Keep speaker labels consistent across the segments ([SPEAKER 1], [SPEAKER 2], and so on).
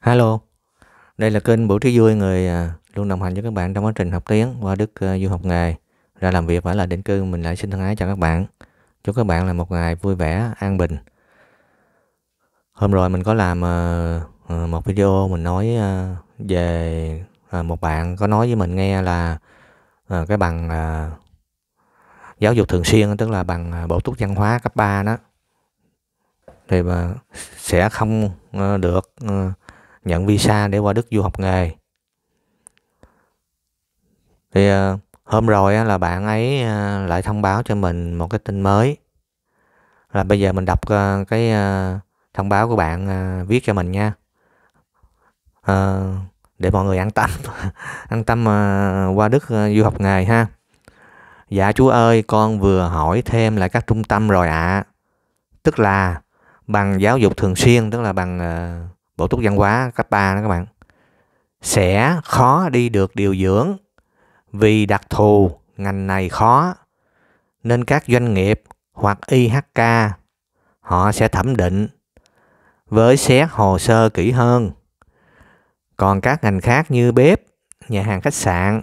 [SPEAKER 1] Hello, đây là kênh Buổi Trí Vui, người à, luôn đồng hành với các bạn trong quá trình học tiếng qua Đức à, Du học nghề, ra làm việc và là định cư. Mình lại xin thân ái chào các bạn. Chúc các bạn là một ngày vui vẻ, an bình. Hôm rồi mình có làm à, một video mình nói về một bạn có nói với mình nghe là cái bằng giáo dục thường xuyên tức là bằng bổ túc văn hóa cấp 3 đó thì mà sẽ không được nhận visa để qua Đức du học nghề thì ờ, hôm rồi là bạn ấy ờ, lại thông báo cho mình một cái tin mới là bây giờ mình đọc ờ, cái thông báo của bạn viết cho mình nha để mọi người an tâm an tâm qua Đức du học nghề ha dạ chú ơi con vừa hỏi thêm lại các trung tâm rồi ạ à. tức là bằng giáo dục thường xuyên tức là bằng uh, bộ túc văn hóa cấp 3 đó các bạn sẽ khó đi được điều dưỡng vì đặc thù ngành này khó nên các doanh nghiệp hoặc IHK họ sẽ thẩm định với xét hồ sơ kỹ hơn. Còn các ngành khác như bếp, nhà hàng khách sạn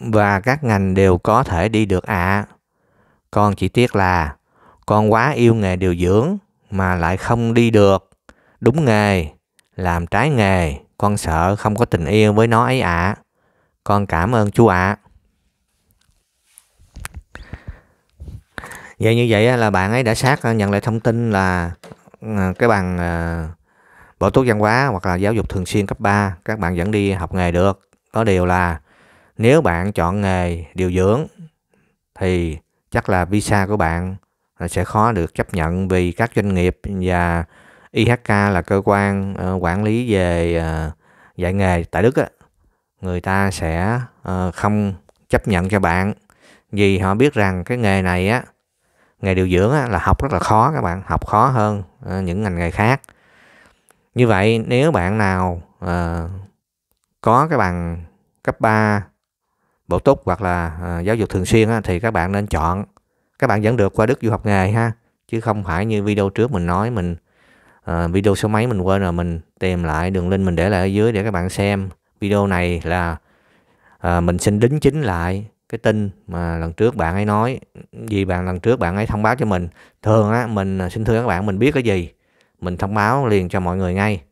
[SPEAKER 1] và các ngành đều có thể đi được ạ. À. Con chỉ tiếc là con quá yêu nghề điều dưỡng mà lại không đi được. Đúng nghề, làm trái nghề, con sợ không có tình yêu với nó ấy ạ. À. Con cảm ơn chú ạ. À. Vậy như vậy là bạn ấy đã xác nhận lại thông tin là ờ, cái bằng ờ, bổ túc văn hóa hoặc là giáo dục thường xuyên cấp 3 các bạn vẫn đi học nghề được. Có điều là nếu bạn chọn nghề điều dưỡng thì chắc là visa của bạn sẽ khó được chấp nhận vì các doanh nghiệp và IHK là cơ quan uh, quản lý về uh, dạy nghề tại Đức á, người ta sẽ uh, không chấp nhận cho bạn vì họ biết rằng cái nghề này á nghề điều dưỡng á, là học rất là khó các bạn học khó hơn uh, những ngành nghề khác như vậy nếu bạn nào uh, có cái bằng cấp 3 bổ túc hoặc là uh, giáo dục thường xuyên á, thì các bạn nên chọn các bạn vẫn được qua Đức du học nghề ha chứ không phải như video trước mình nói mình uh, video số mấy mình quên rồi mình tìm lại đường link mình để lại ở dưới để các bạn xem video này là uh, mình xin đính chính lại cái tin mà lần trước bạn ấy nói vì bạn lần trước bạn ấy thông báo cho mình thường á mình ờ, xin thưa các bạn mình biết cái gì mình thông báo liền cho mọi người ngay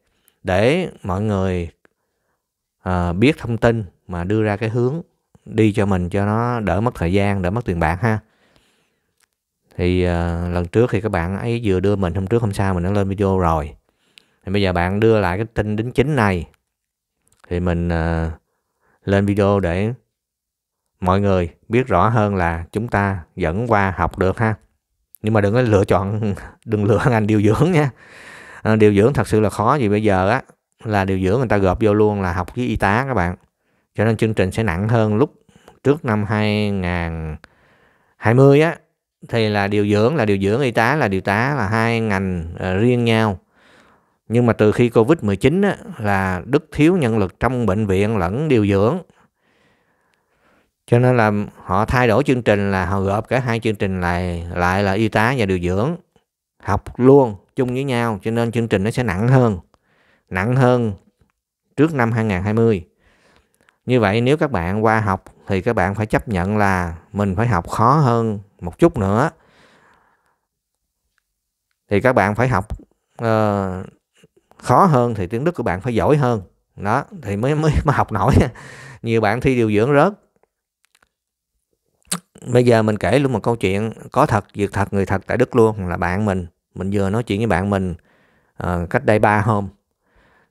[SPEAKER 1] để mọi người uh, biết thông tin mà đưa ra cái hướng đi cho mình cho nó đỡ mất thời gian đỡ mất tiền bạc ha thì uh, lần trước thì các bạn ấy vừa đưa mình hôm trước hôm sau mình đã lên video rồi thì bây giờ bạn đưa lại cái tin đính chính này thì mình uh, lên video để mọi người biết rõ hơn là chúng ta vẫn qua học được ha nhưng mà đừng có lựa chọn đừng lựa ngành điều dưỡng nha à, điều dưỡng thật sự là khó vì bây giờ á là điều dưỡng người ta gộp vô luôn là học với y tá các bạn cho nên chương trình sẽ nặng hơn lúc trước năm 2020 á thì là điều dưỡng là điều dưỡng y tá là điều tá là hai ngành uh, riêng nhau nhưng mà từ khi covid 19 á, là đức thiếu nhân lực trong bệnh viện lẫn điều dưỡng cho nên là họ thay đổi chương trình là họ gộp cả hai chương trình lại lại là y tá và điều dưỡng học luôn chung với nhau cho nên chương trình nó sẽ nặng hơn nặng hơn trước năm 2020 như vậy nếu các bạn qua học thì các bạn phải chấp nhận là mình phải học khó hơn một chút nữa thì các bạn phải học uh, khó hơn thì tiếng Đức của bạn phải giỏi hơn đó thì mới mới mới học nổi nhiều bạn thi điều dưỡng rớt bây giờ mình kể luôn một câu chuyện có thật việc thật người thật tại Đức luôn là bạn mình mình vừa nói chuyện với bạn mình uh, cách đây 3 hôm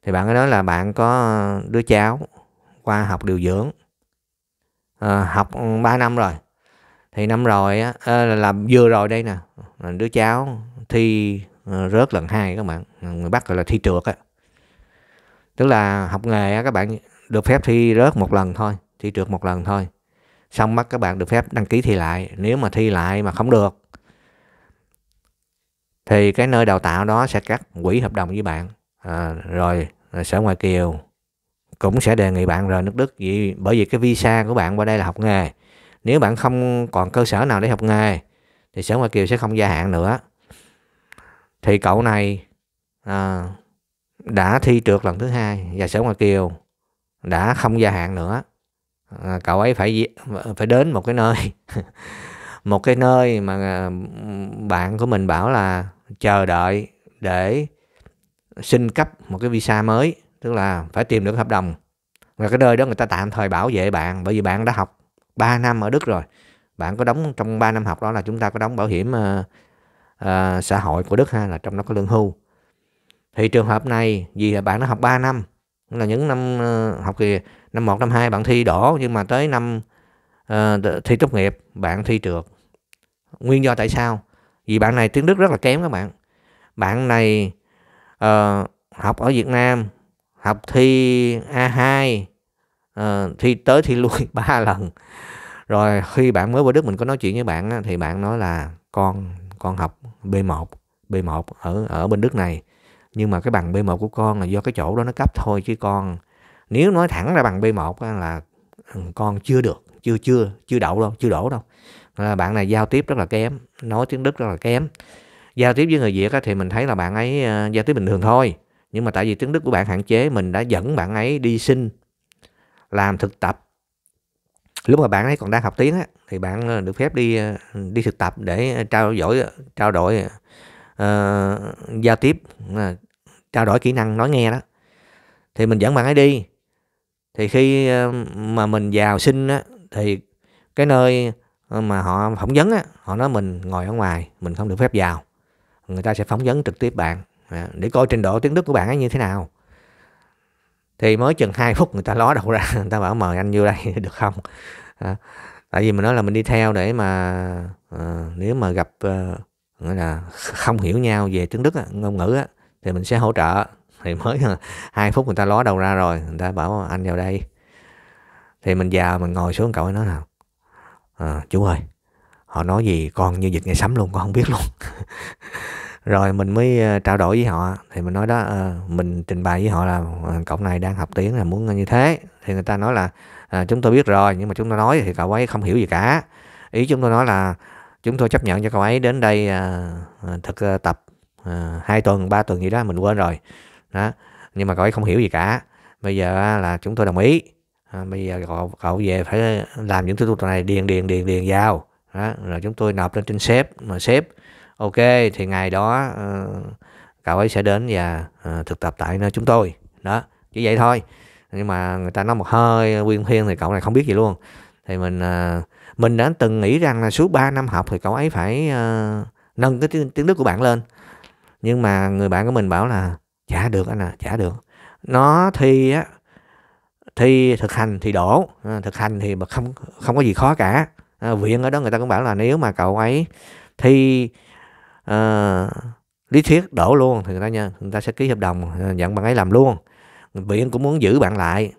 [SPEAKER 1] thì bạn ấy nói là bạn có đứa cháu qua học điều dưỡng à, học 3 năm rồi thì năm rồi á à, là, vừa rồi đây nè đứa cháu thi ờ, rớt lần hai các bạn người bắt gọi là thi trượt á tức là học nghề á các bạn được phép thi rớt một lần thôi thi trượt một lần thôi xong bắt các bạn được phép đăng ký thi lại nếu mà thi lại mà không được thì cái nơi đào tạo đó sẽ cắt quỹ hợp đồng với bạn à, rồi à, sở ngoại kiều cũng sẽ đề nghị bạn rời nước Đức vì bởi vì cái visa của bạn qua đây là học nghề nếu bạn không còn cơ sở nào để học nghề thì sở ngoại kiều sẽ không gia hạn nữa. Thì cậu này à, đã thi trượt lần thứ hai và sở ngoại kiều đã không gia hạn nữa. À, cậu ấy phải phải đến một cái nơi một cái nơi mà à, bạn của mình bảo là chờ đợi để xin cấp một cái visa mới tức là phải tìm được hợp đồng và cái nơi đó người ta tạm thời bảo vệ bạn bởi vì bạn đã học 3 năm ở Đức rồi bạn có đóng trong 3 năm học đó là chúng ta có đóng bảo hiểm uh, uh, xã hội của Đức ha là trong đó có lương hưu thì trường hợp này vì là bạn đã học 3 năm là những năm uh, học kỳ năm 1 năm 2 bạn thi đổ nhưng mà tới năm uh, thi tốt nghiệp bạn thi trượt nguyên do tại sao vì bạn này tiếng Đức rất là kém các bạn bạn này uh, học ở Việt Nam học thi A2 à, ờ, thi tới thi lui ba lần rồi khi bạn mới vào Đức mình có nói chuyện với bạn thì bạn nói là con con học B1 B1 ở ở bên Đức này nhưng mà cái bằng B1 của con là do cái chỗ đó nó cấp thôi chứ con nếu nói thẳng ra bằng B1 là ừ, con chưa được chưa chưa chưa đậu đâu chưa đổ đâu là bạn này giao tiếp rất là kém nói tiếng Đức rất là kém giao tiếp với người Việt thì mình thấy là bạn ấy ờ, giao tiếp bình thường thôi nhưng mà tại vì tiếng Đức của bạn hạn chế mình đã dẫn bạn ấy đi xin làm thực tập lúc mà bạn ấy còn đang học tiếng á, thì bạn ờ, được phép đi ờ, đi thực tập để ờ, trao đổi trao đổi uh, giao tiếp uh, trao đổi kỹ năng nói nghe đó thì mình dẫn bạn ấy đi thì khi mà mình vào xin á, thì cái nơi mà họ phỏng vấn á, họ nói mình ngồi ở ngoài mình không được phép vào người ta sẽ phỏng vấn trực tiếp bạn à, để coi trình độ tiếng đức của bạn ấy như thế nào thì mới chừng 2 phút người ta ló đầu ra người ta bảo mời anh vô đây được không à, tại vì mình nói là mình đi theo để mà à, nếu mà gặp à, ờ, nghĩa là không hiểu nhau về tiếng đức ngôn ngữ á, thì mình sẽ hỗ trợ thì mới hai phút người ta ló đầu ra rồi người ta bảo anh vào đây thì mình vào mình ngồi xuống cậu ấy nói nào à, ờ, chú ơi họ nói gì con như dịch ngày sấm luôn con không biết luôn rồi mình mới ờ, trao đổi với họ thì mình nói đó à, mình trình bày với họ là ờ, cậu này đang học tiếng là muốn như thế thì người ta nói là à, chúng tôi biết rồi nhưng mà chúng tôi nói thì cậu ấy không hiểu gì cả ý chúng tôi nói là chúng tôi chấp nhận cho cậu ấy đến đây à, thực tập à, hai tuần ba tuần gì đó mình quên rồi đó nhưng mà cậu ấy không hiểu gì cả bây giờ là chúng tôi đồng ý à, bây giờ cậu, cậu về phải làm những thứ tục này điền điền điền điền vào đó rồi chúng tôi nộp lên trên sếp mà sếp ok thì ngày đó ờ, cậu ấy sẽ đến và ờ, thực tập tại nơi chúng tôi đó chỉ vậy thôi nhưng mà người ta nói một hơi quyên thiên thì cậu này không biết gì luôn thì mình ờ, mình đã từng nghĩ rằng là suốt 3 năm học thì cậu ấy phải nâng cái tiếng, tiếng đức của bạn lên nhưng mà người bạn của mình bảo là chả được anh à chả được nó thi á thi thực hành thì đổ thực hành thì mà không không có gì khó cả viện ở đó người ta cũng bảo là nếu mà cậu ấy thi uh, lý thuyết đổ luôn thì người ta nha người ta sẽ ký hợp đồng à, nhận bạn ấy làm luôn viện cũng muốn giữ bạn lại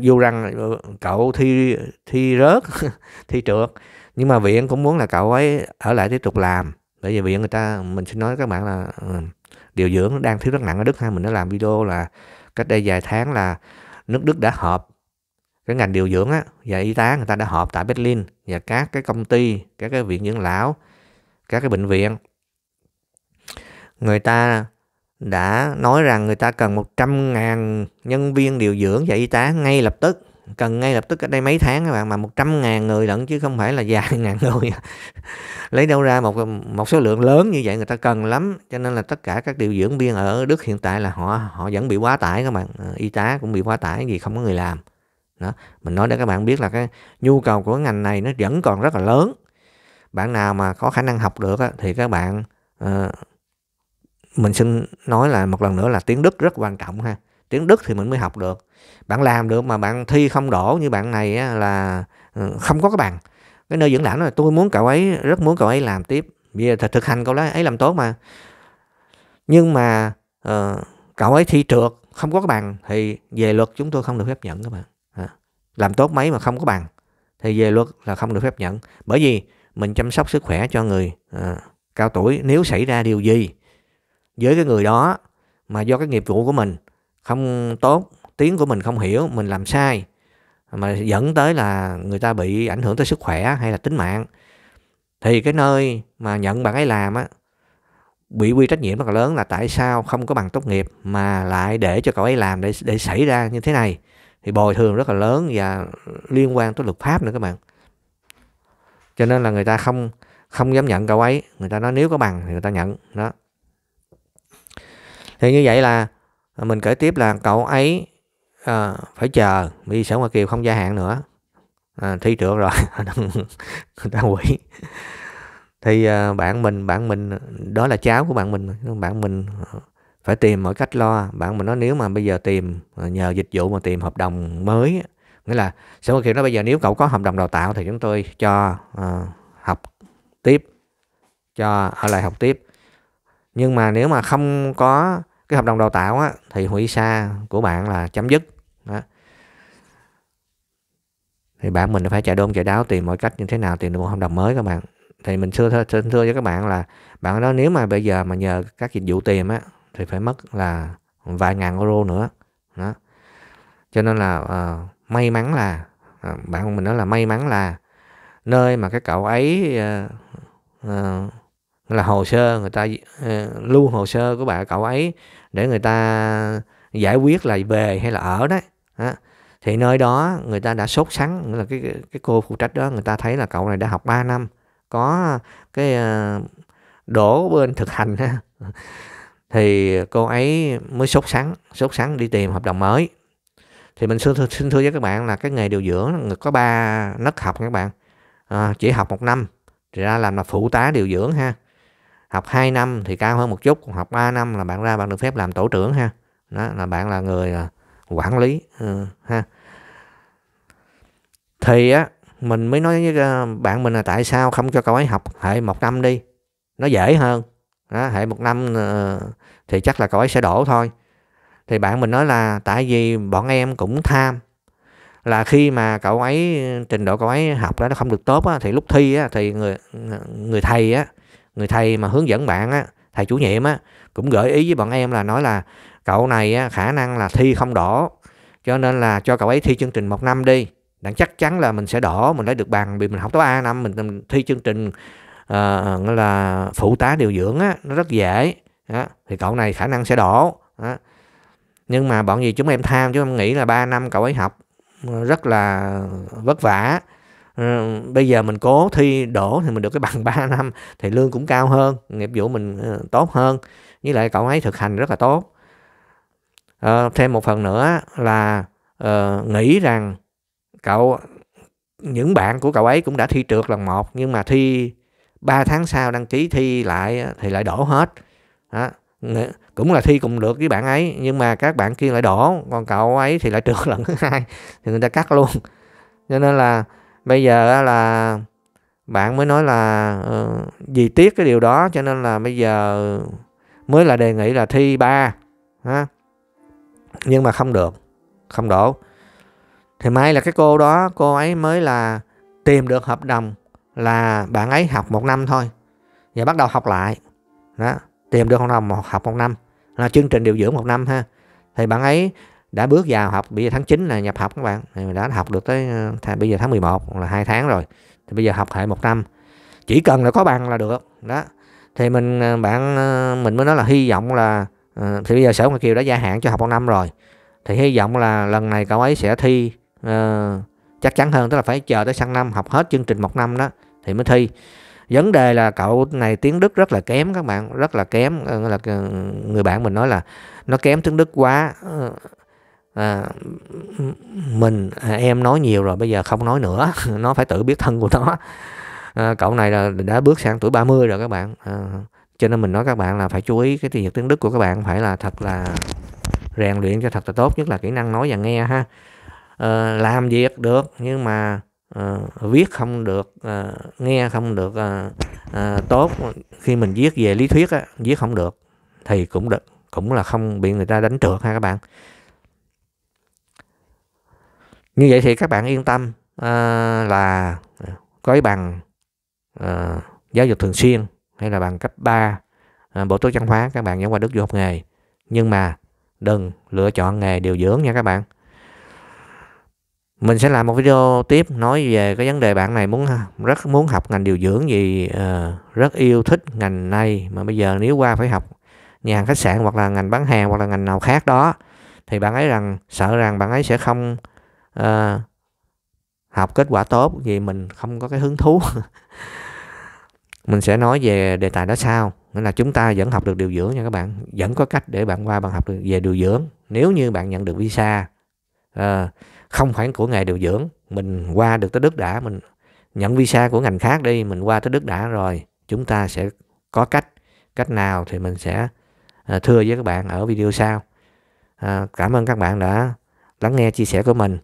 [SPEAKER 1] Dù rằng ờ, cậu thi thi rớt thi trượt nhưng mà viện cũng muốn là cậu ấy ở lại tiếp tục làm bởi vì viện người ta mình xin nói các bạn là ờ, điều dưỡng đang thiếu rất nặng ở đức ha mình đã làm video là cách đây vài tháng là nước đức đã họp cái ngành điều dưỡng á và y tá người ta đã họp tại berlin và các cái công ty các cái viện dưỡng lão các cái bệnh viện người ta đã nói rằng người ta cần 100.000 nhân viên điều dưỡng và y tá ngay lập tức cần ngay lập tức cách đây mấy tháng các bạn mà 100.000 người lận chứ không phải là vài ngàn người lấy đâu ra một một số lượng lớn như vậy người ta cần lắm cho nên là tất cả các điều dưỡng viên ở Đức hiện tại là họ họ vẫn bị quá tải các bạn ờ, y tá cũng bị quá tải vì không có người làm đó mình nói để các bạn biết là cái nhu cầu của ngành này nó vẫn còn rất là lớn bạn nào mà có khả năng học được á, thì các bạn uh, mình xin nói là một lần nữa là tiếng đức rất quan trọng ha tiếng đức thì mình mới học được bạn làm được mà bạn thi không đổ như bạn này á, là uh, không có cái bằng cái nơi dẫn lãnh là tôi muốn cậu ấy rất muốn cậu ấy làm tiếp bây giờ thực hành cậu ấy làm tốt mà nhưng mà uh, cậu ấy thi trượt không có cái bằng thì về luật chúng tôi không được phép nhận các bạn à, làm tốt mấy mà không có bằng thì về luật là không được phép nhận bởi vì mình chăm sóc sức khỏe cho người à, cao tuổi nếu xảy ra điều gì với cái người đó mà do cái nghiệp vụ của mình không tốt tiếng của mình không hiểu mình làm sai mà dẫn tới là người ta bị ảnh hưởng tới sức khỏe hay là tính mạng thì cái nơi mà nhận bạn ấy làm á bị quy trách nhiệm rất là lớn là tại sao không có bằng tốt nghiệp mà lại để cho cậu ấy làm để để xảy ra như thế này thì bồi thường rất là lớn và liên quan tới luật pháp nữa các bạn cho nên là người ta không không dám nhận cậu ấy người ta nói nếu có bằng thì người ta nhận đó thì như vậy là mình kể tiếp là cậu ấy à, phải chờ vì sở ngoại kiều không gia hạn nữa à, thi trượt rồi người ta quỷ thì à, bạn mình bạn mình đó là cháu của bạn mình bạn mình ờ, phải tìm mọi cách lo bạn mình nói nếu mà bây giờ tìm nhờ dịch vụ mà tìm hợp đồng mới nghĩa là sở bảo hiểm nói bây giờ nếu cậu có hợp đồng đào tạo thì chúng tôi cho uh, học tiếp cho ở lại học tiếp nhưng mà nếu mà không có cái hợp đồng đào tạo á, thì hủy sa của bạn là chấm dứt đó. thì bạn mình phải chạy đôn chạy đáo tìm mọi cách như thế nào tìm được một hợp đồng mới các bạn thì mình xưa thưa, thưa, thưa với các bạn là bạn đó nếu mà bây giờ mà nhờ các dịch vụ tìm á thì phải mất là vài ngàn euro nữa đó cho nên là uh, may mắn là à, bạn mình nói là may mắn là nơi mà cái cậu ấy à, à, là hồ sơ người ta à, lưu hồ sơ của bạn cậu ấy để người ta giải quyết là về hay là ở đấy à, thì nơi đó người ta đã sốt sắng là cái cái cô phụ trách đó người ta thấy là cậu này đã học 3 năm có cái à, đổ bên thực hành ha thì cô ấy mới sốt sắng sốt sắng đi tìm hợp đồng mới thì mình xin, xin thưa với các bạn là cái nghề điều dưỡng có ba nấc học các bạn à, chỉ học một năm thì ra làm là phụ tá điều dưỡng ha học 2 năm thì cao hơn một chút còn học 3 năm là bạn ra bạn được phép làm tổ trưởng ha đó là bạn là người à, quản lý ừ, ha thì á mình mới nói với à, bạn mình là tại sao không cho cậu ấy học hệ một năm đi nó dễ hơn đó, hệ một năm ờ, thì chắc là cậu ấy sẽ đổ thôi thì bạn mình nói là tại vì bọn em cũng tham là khi mà cậu ấy trình độ cậu ấy học đó nó không được tốt á, thì lúc thi á, thì người người thầy á người thầy mà hướng dẫn bạn á thầy chủ nhiệm á cũng gợi ý với bọn em là nói là cậu này á, khả năng là thi không đổ cho nên là cho cậu ấy thi chương trình một năm đi đặng chắc chắn là mình sẽ đổ mình lấy được bằng vì mình học tới a năm mình, thi chương trình uh, là phụ tá điều dưỡng á nó rất dễ đó. thì cậu này khả năng sẽ đổ đó nhưng mà bọn gì chúng em tham chứ em nghĩ là 3 năm cậu ấy học ờ, rất là vất vả ờ, bây giờ mình cố thi đổ thì mình được cái bằng 3 năm thì lương cũng cao hơn nghiệp vụ mình ờ, tốt hơn với lại cậu ấy thực hành rất là tốt à, thêm một phần nữa là uh, nghĩ rằng cậu những bạn của cậu ấy cũng đã thi trượt lần một nhưng mà thi 3 tháng sau đăng ký thi lại thì lại đổ hết đó cũng là thi cùng được với bạn ấy nhưng mà các bạn kia lại đổ còn cậu ấy thì lại trượt lần thứ hai thì người ta cắt luôn cho nên là bây giờ là bạn mới nói là uh, vì tiếc cái điều đó cho nên là bây giờ mới là đề nghị là thi ba ha nhưng mà không được không đổ thì may là cái cô đó cô ấy mới là tìm được hợp đồng là bạn ấy học một năm thôi và bắt đầu học lại đó tìm được không nào năm học một năm là chương trình điều dưỡng một năm ha thì bạn ấy đã bước vào học bây giờ tháng 9 là nhập học các bạn thì đã học được tới ờ, th- bây giờ tháng 11 là hai tháng rồi thì bây giờ học hệ một năm chỉ cần là có bằng là được đó thì mình ờ, bạn ờ, mình mới nói là hy vọng là thì bây giờ sở ngoại kiều đã gia hạn cho học một năm rồi thì hy vọng là lần này cậu ấy sẽ thi uh, chắc chắn hơn tức là phải chờ tới sang năm học hết chương trình một năm đó thì mới thi vấn đề là cậu này tiếng đức rất là kém các bạn rất là kém ờ, là ờ, người bạn mình nói là nó kém tiếng đức quá ờ, à, mình à, em nói nhiều rồi bây giờ không nói nữa nó phải tự biết thân của nó à, cậu này là đã bước sang tuổi 30 rồi các bạn à, cho nên mình nói các bạn là phải chú ý cái việc tiếng đức của các bạn phải là thật là rèn luyện cho thật là tốt nhất là kỹ năng nói và nghe ha à, làm việc được nhưng mà à, viết không được à, nghe không được à, à, tốt khi mình viết về lý thuyết á, viết không được thì cũng được cũng là không bị người ta đánh trượt ha các bạn như vậy thì các bạn yên tâm à, là có bằng à, giáo dục thường xuyên hay là bằng cấp 3 à, bộ tố văn hóa các bạn vẫn qua đức du học nghề nhưng mà đừng lựa chọn nghề điều dưỡng nha các bạn mình sẽ làm một video tiếp nói về cái vấn đề bạn này muốn rất muốn học ngành điều dưỡng gì uh, rất yêu thích ngành này mà bây giờ nếu qua phải học nhà hàng khách sạn hoặc là ngành bán hàng hoặc là ngành nào khác đó thì bạn ấy rằng sợ rằng bạn ấy sẽ không uh, học kết quả tốt vì mình không có cái hứng thú mình sẽ nói về đề tài đó sau nghĩa là chúng ta vẫn học được điều dưỡng nha các bạn vẫn có cách để bạn qua bạn học được về điều dưỡng nếu như bạn nhận được visa uh, không phải của nghề điều dưỡng mình qua được tới Đức đã mình nhận visa của ngành khác đi mình qua tới Đức đã rồi chúng ta sẽ có cách cách nào thì mình sẽ à, thưa với các bạn ở video sau à, cảm ơn các bạn đã lắng nghe chia sẻ của mình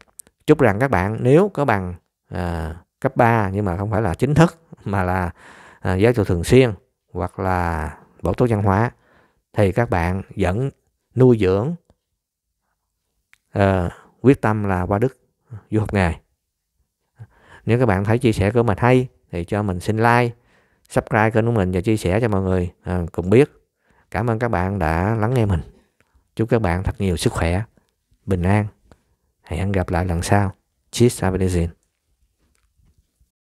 [SPEAKER 1] chúc rằng các bạn nếu có bằng à, cấp 3 nhưng mà không phải là chính thức mà là giáo dục thường xuyên hoặc là bổ túc văn hóa thì các bạn vẫn nuôi dưỡng à, quyết tâm là qua Đức du học nghề nếu các bạn thấy chia sẻ của mình hay thì cho mình xin like subscribe kênh của mình và chia sẻ cho mọi người à, cùng biết cảm ơn các bạn đã lắng nghe mình chúc các bạn thật nhiều sức khỏe bình an hẹn gặp lại lần sau cheers Abedezin